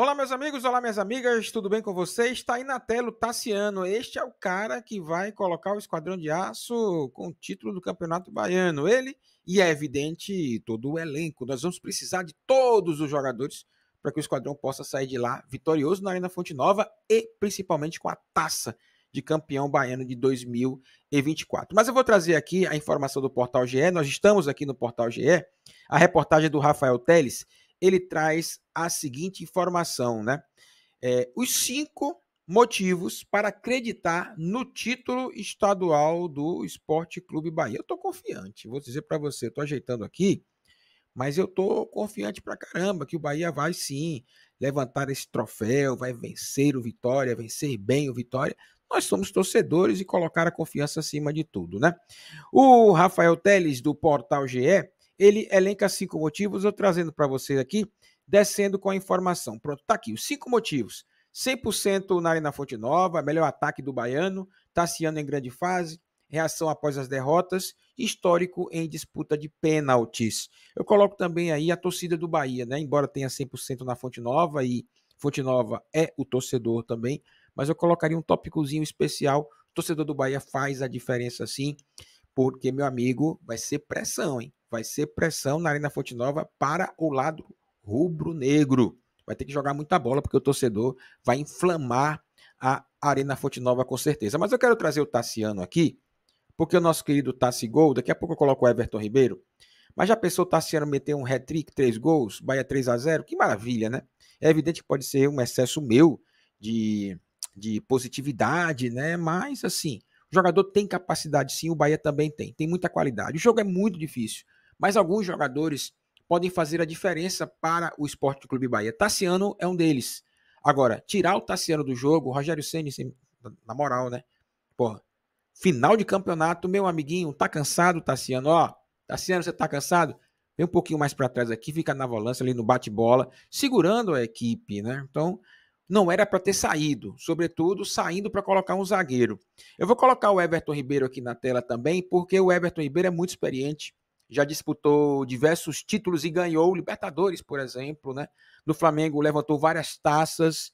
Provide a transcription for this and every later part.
Olá, meus amigos, olá, minhas amigas, tudo bem com vocês? Está aí na tela o Tassiano. Este é o cara que vai colocar o Esquadrão de Aço com o título do Campeonato Baiano. Ele e é evidente todo o elenco. Nós vamos precisar de todos os jogadores para que o Esquadrão possa sair de lá vitorioso na Arena Fonte Nova e principalmente com a taça de campeão baiano de 2024. Mas eu vou trazer aqui a informação do Portal GE. Nós estamos aqui no Portal GE. A reportagem é do Rafael Teles ele traz a seguinte informação, né? É, os cinco motivos para acreditar no título estadual do Esporte Clube Bahia. Eu estou confiante, vou dizer para você, estou ajeitando aqui, mas eu estou confiante para caramba que o Bahia vai sim levantar esse troféu, vai vencer o Vitória, vencer bem o Vitória. Nós somos torcedores e colocar a confiança acima de tudo, né? O Rafael Teles, do Portal GE, ele elenca cinco motivos, eu trazendo para vocês aqui, descendo com a informação. Pronto, tá aqui, os cinco motivos. 100% na Arena Fonte Nova, melhor ataque do Baiano, Tassiano em grande fase, reação após as derrotas, histórico em disputa de pênaltis. Eu coloco também aí a torcida do Bahia, né? Embora tenha 100% na Fonte Nova e Fonte Nova é o torcedor também, mas eu colocaria um tópicozinho especial. O torcedor do Bahia faz a diferença sim, porque meu amigo, vai ser pressão, hein? vai ser pressão na Arena Fonte Nova para o lado rubro-negro. Vai ter que jogar muita bola, porque o torcedor vai inflamar a Arena Fonte Nova com certeza. Mas eu quero trazer o Tassiano aqui, porque o nosso querido Tassi Gol, daqui a pouco eu coloco o Everton Ribeiro, mas já pensou o Tassiano meter um hat-trick, três gols, Bahia 3 a 0 Que maravilha, né? É evidente que pode ser um excesso meu de, de positividade, né? Mas, assim, o jogador tem capacidade sim, o Bahia também tem, tem muita qualidade. O jogo é muito difícil mas alguns jogadores podem fazer a diferença para o Esporte Clube Bahia. Tassiano é um deles. Agora, tirar o Tassiano do jogo, Rogério Ceni, na moral, né? Porra, final de campeonato, meu amiguinho, tá cansado, Tassiano? Ó, Tassiano, você tá cansado? Vem um pouquinho mais para trás aqui, fica na volância ali no bate-bola, segurando a equipe, né? Então, não era para ter saído, sobretudo saindo para colocar um zagueiro. Eu vou colocar o Everton Ribeiro aqui na tela também, porque o Everton Ribeiro é muito experiente já disputou diversos títulos e ganhou Libertadores, por exemplo, né? No Flamengo levantou várias taças,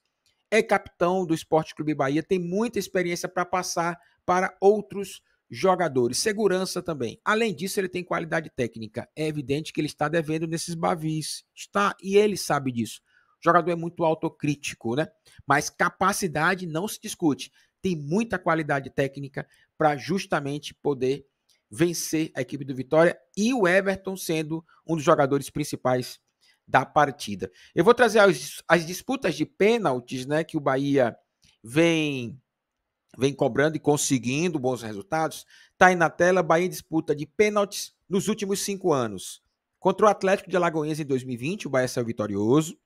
é capitão do Esporte Clube Bahia, tem muita experiência para passar para outros jogadores, segurança também. Além disso, ele tem qualidade técnica. É evidente que ele está devendo nesses bavis, está, e ele sabe disso. O jogador é muito autocrítico, né? Mas capacidade não se discute. Tem muita qualidade técnica para justamente poder vencer a equipe do Vitória e o Everton sendo um dos jogadores principais da partida. Eu vou trazer as, as disputas de pênaltis, né, que o Bahia vem vem cobrando e conseguindo bons resultados. Tá aí na tela, Bahia disputa de pênaltis nos últimos cinco anos. Contra o Atlético de Alagoinhas em 2020, o Bahia saiu vitorioso.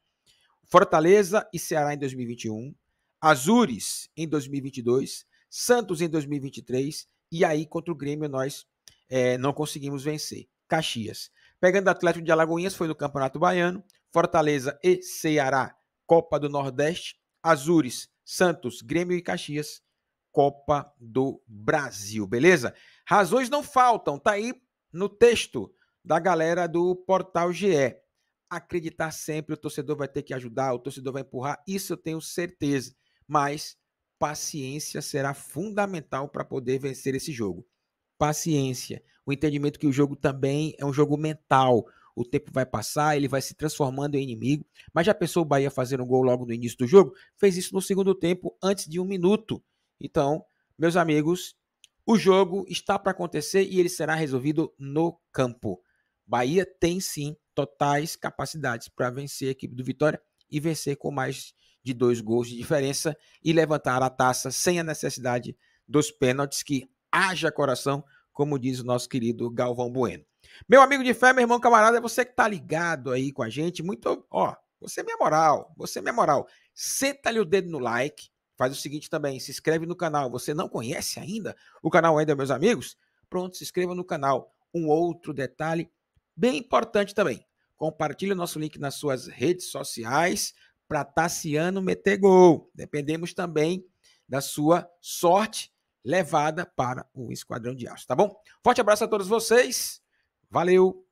Fortaleza e Ceará em 2021. Azures em 2022. Santos em 2023 e aí, contra o Grêmio, nós é, não conseguimos vencer. Caxias. Pegando Atlético de Alagoinhas, foi no Campeonato Baiano. Fortaleza e Ceará, Copa do Nordeste. Azures, Santos, Grêmio e Caxias, Copa do Brasil, beleza? Razões não faltam, tá aí no texto da galera do Portal GE. Acreditar sempre, o torcedor vai ter que ajudar, o torcedor vai empurrar, isso eu tenho certeza. Mas paciência será fundamental para poder vencer esse jogo. Paciência, o entendimento que o jogo também é um jogo mental. O tempo vai passar, ele vai se transformando em inimigo. Mas já pensou o Bahia fazer um gol logo no início do jogo? Fez isso no segundo tempo, antes de um minuto. Então, meus amigos, o jogo está para acontecer e ele será resolvido no campo. Bahia tem sim totais capacidades para vencer a equipe do Vitória e vencer com mais de dois gols de diferença e levantar a taça sem a necessidade dos pênaltis, que haja coração, como diz o nosso querido Galvão Bueno. Meu amigo de fé, meu irmão camarada, é você que tá ligado aí com a gente, muito, ó, você é minha moral, você é minha moral. Senta-lhe o dedo no like, faz o seguinte também, se inscreve no canal. Você não conhece ainda o canal ainda, meus amigos? Pronto, se inscreva no canal. Um outro detalhe bem importante também. Compartilhe o nosso link nas suas redes sociais para Tassiano meter gol. Dependemos também da sua sorte levada para o Esquadrão de Aço, tá bom? Forte abraço a todos vocês. Valeu!